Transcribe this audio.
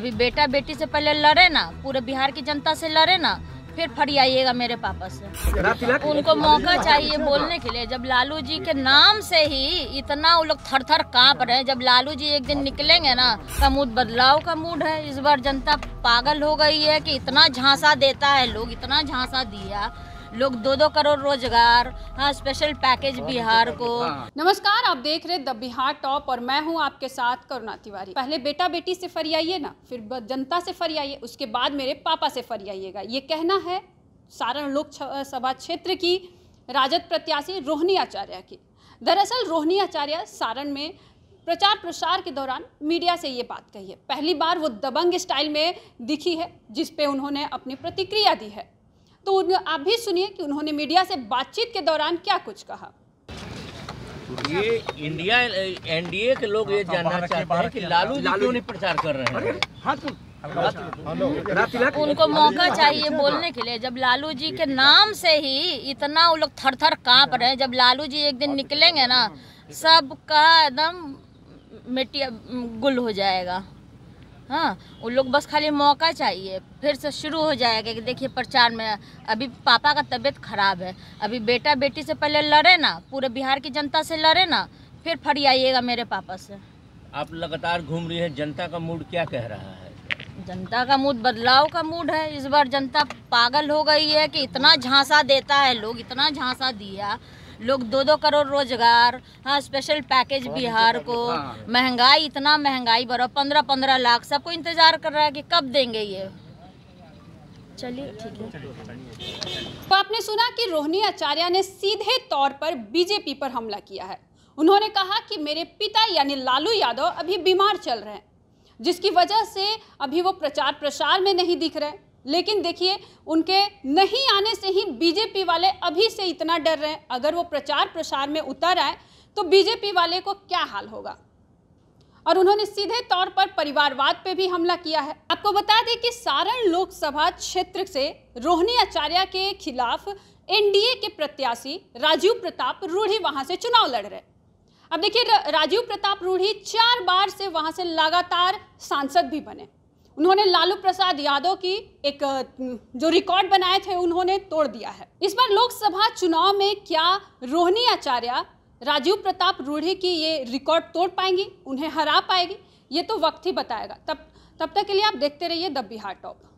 अभी बेटा बेटी से पहले लड़े ना पूरे बिहार की जनता से लड़े ना फिर फरियाइएगा मेरे पापा से उनको मौका चाहिए बोलने के लिए जब लालू जी के नाम से ही इतना वो लोग थर थर काँप रहे जब लालू जी एक दिन निकलेंगे ना का मूड बदलाव का मूड है इस बार जनता पागल हो गई है कि इतना झांसा देता है लोग इतना झांसा दिया लोग दो दो करोड़ रोजगार हाँ स्पेशल पैकेज बिहार को हाँ। नमस्कार आप देख रहे द बिहार टॉप और मैं हूँ आपके साथ करुणा तिवारी पहले बेटा बेटी से फरियाइए ना फिर जनता से फरियाइए उसके बाद मेरे पापा से फरियाइएगा ये कहना है सारण लोकसभा क्षेत्र की राजद प्रत्याशी रोहिणी आचार्य की दरअसल रोहिणी आचार्य सारण में प्रचार प्रसार के दौरान मीडिया से ये बात कही है पहली बार वो दबंग स्टाइल में दिखी है जिसपे उन्होंने अपनी प्रतिक्रिया दी है तो आप भी सुनिए कि उन्होंने मीडिया से बातचीत के दौरान क्या कुछ कहा ये इंडिया एनडीए के लोग ये हाँ, हाँ, जानना चाहते हैं कि लालू जी क्यों नहीं प्रचार कर रहे हैं हाँ, तो- उनको मौका चाहिए बोलने के लिए जब लालू जी के नाम से ही इतना वो लोग थर थर काँप रहे हैं जब लालू जी एक दिन निकलेंगे ना सबका एकदम मिट्टी गुल हो जाएगा हाँ उन लोग बस खाली मौका चाहिए फिर से शुरू हो जाएगा कि देखिए प्रचार में अभी पापा का तबीयत खराब है अभी बेटा बेटी से पहले लड़े ना पूरे बिहार की जनता से लड़े ना फिर फरियाइएगा मेरे पापा से आप लगातार घूम रही है जनता का मूड क्या कह रहा है जनता का मूड बदलाव का मूड है इस बार जनता पागल हो गई है कि इतना झांसा देता है लोग इतना झांसा दिया लोग दो दो करोड़ रोजगार हाँ स्पेशल पैकेज बिहार अच्छा को हाँ। महंगाई इतना महंगाई बढ़ो पंद्रह पंद्रह लाख सबको इंतजार कर रहा है कि कब देंगे ये चलिए ठीक है तो आपने सुना कि रोहिणी आचार्य ने सीधे तौर पर बीजेपी पर हमला किया है उन्होंने कहा कि मेरे पिता यानी लालू यादव अभी बीमार चल रहे हैं जिसकी वजह से अभी वो प्रचार प्रसार में नहीं दिख रहे लेकिन देखिए उनके नहीं आने से ही बीजेपी वाले अभी से इतना डर रहे हैं अगर वो प्रचार प्रसार में उतर आए तो बीजेपी वाले को क्या हाल होगा और उन्होंने सीधे तौर पर परिवारवाद पे भी हमला किया है आपको बता दें कि सारण लोकसभा क्षेत्र से रोहिणी आचार्य के खिलाफ एनडीए के प्रत्याशी राजीव प्रताप रूढ़ी वहां से चुनाव लड़ रहे अब देखिए राजीव प्रताप रूढ़ी चार बार से वहां से लगातार सांसद भी बने उन्होंने लालू प्रसाद यादव की एक जो रिकॉर्ड बनाए थे उन्होंने तोड़ दिया है इस बार लोकसभा चुनाव में क्या रोहिणी आचार्य राजीव प्रताप रूढ़ी की ये रिकॉर्ड तोड़ पाएंगी उन्हें हरा पाएगी ये तो वक्त ही बताएगा तब तब तक के लिए आप देखते रहिए द बिहार टॉप